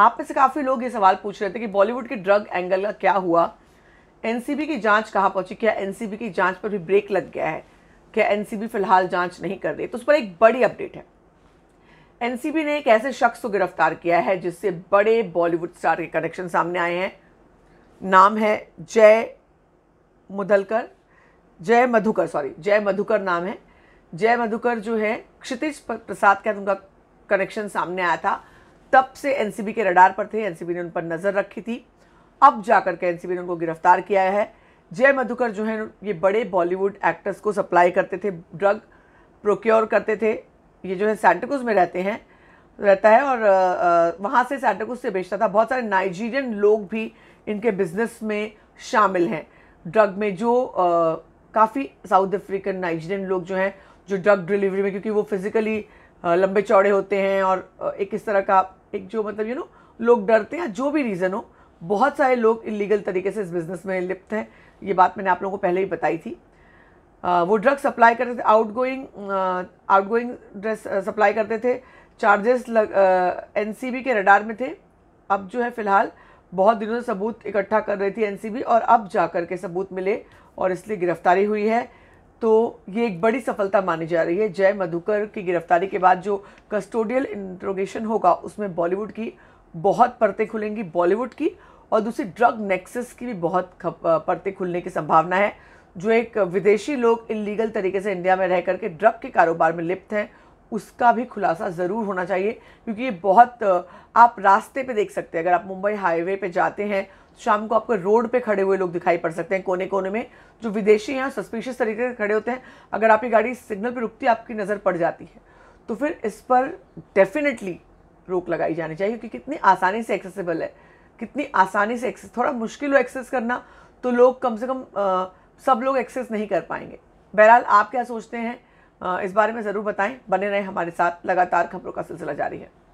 आप में से काफ़ी लोग ये सवाल पूछ रहे थे कि बॉलीवुड के ड्रग एंगल का क्या हुआ एनसीबी की जांच कहाँ पहुंची क्या एनसीबी की जांच पर भी ब्रेक लग गया है क्या एनसीबी फिलहाल जांच नहीं कर रही तो उस पर एक बड़ी अपडेट है एनसीबी ने एक ऐसे शख्स को गिरफ्तार किया है जिससे बड़े बॉलीवुड स्टार के कनेक्शन सामने आए हैं नाम है जय मुदलकर जय मधुकर सॉरी जय मधुकर नाम है जय मधुकर जो है क्षितिज प्रसाद का उनका कनेक्शन सामने आया था तब से एनसीबी के रडार पर थे एनसीबी ने उन पर नज़र रखी थी अब जाकर के एनसीबी ने उनको गिरफ्तार किया है जय मधुकर जो है ये बड़े बॉलीवुड एक्टर्स को सप्लाई करते थे ड्रग प्रोक्योर करते थे ये जो है सैंटाक्रूज में रहते हैं रहता है और वहाँ से सैंटाक्रूज से बेचता था बहुत सारे नाइजीरियन लोग भी इनके बिजनेस में शामिल हैं ड्रग में जो काफ़ी साउथ अफ्रीकन नाइजीरियन लोग जो हैं जो ड्रग डिलीवरी में क्योंकि वो फिज़िकली लंबे चौड़े होते हैं और एक इस तरह का एक जो मतलब यू नो लोग डरते हैं जो भी रीज़न हो बहुत सारे लोग इलीगल तरीके से इस बिज़नेस में लिप्त हैं ये बात मैंने आप लोगों को पहले ही बताई थी वो ड्रग्स सप्लाई करते थे out going out going dress supply करते थे चार्जेस एन के रडार में थे अब जो है फ़िलहाल बहुत दिनों से सबूत इकट्ठा कर रही थी एन और अब जा कर के सबूत मिले और इसलिए गिरफ्तारी हुई है तो ये एक बड़ी सफलता मानी जा रही है जय मधुकर की गिरफ्तारी के बाद जो कस्टोडियल इंट्रोगेशन होगा उसमें बॉलीवुड की बहुत परतें खुलेंगी बॉलीवुड की और दूसरी ड्रग नेक्सस की भी बहुत परतें खुलने की संभावना है जो एक विदेशी लोग इलीगल तरीके से इंडिया में रह करके ड्रग के कारोबार में लिप्त हैं उसका भी खुलासा ज़रूर होना चाहिए क्योंकि ये बहुत आप रास्ते पे देख सकते हैं अगर आप मुंबई हाईवे पे जाते हैं तो शाम को आपको रोड पे खड़े हुए लोग दिखाई पड़ सकते हैं कोने कोने में जो विदेशी हैं सस्पिशियस तरीके से खड़े होते हैं अगर आपकी गाड़ी सिग्नल पर रुकती है आपकी नज़र पड़ जाती है तो फिर इस पर डेफिनेटली रोक लगाई जानी चाहिए क्योंकि कितनी आसानी से एक्सेसिबल है कितनी आसानी से एक्सेस थोड़ा मुश्किल हो एक्सेस करना तो लोग कम से कम आ, सब लोग एक्सेस नहीं कर पाएंगे बहरहाल आप क्या सोचते हैं इस बारे में ज़रूर बताएं बने रहें हमारे साथ लगातार खबरों का सिलसिला जारी है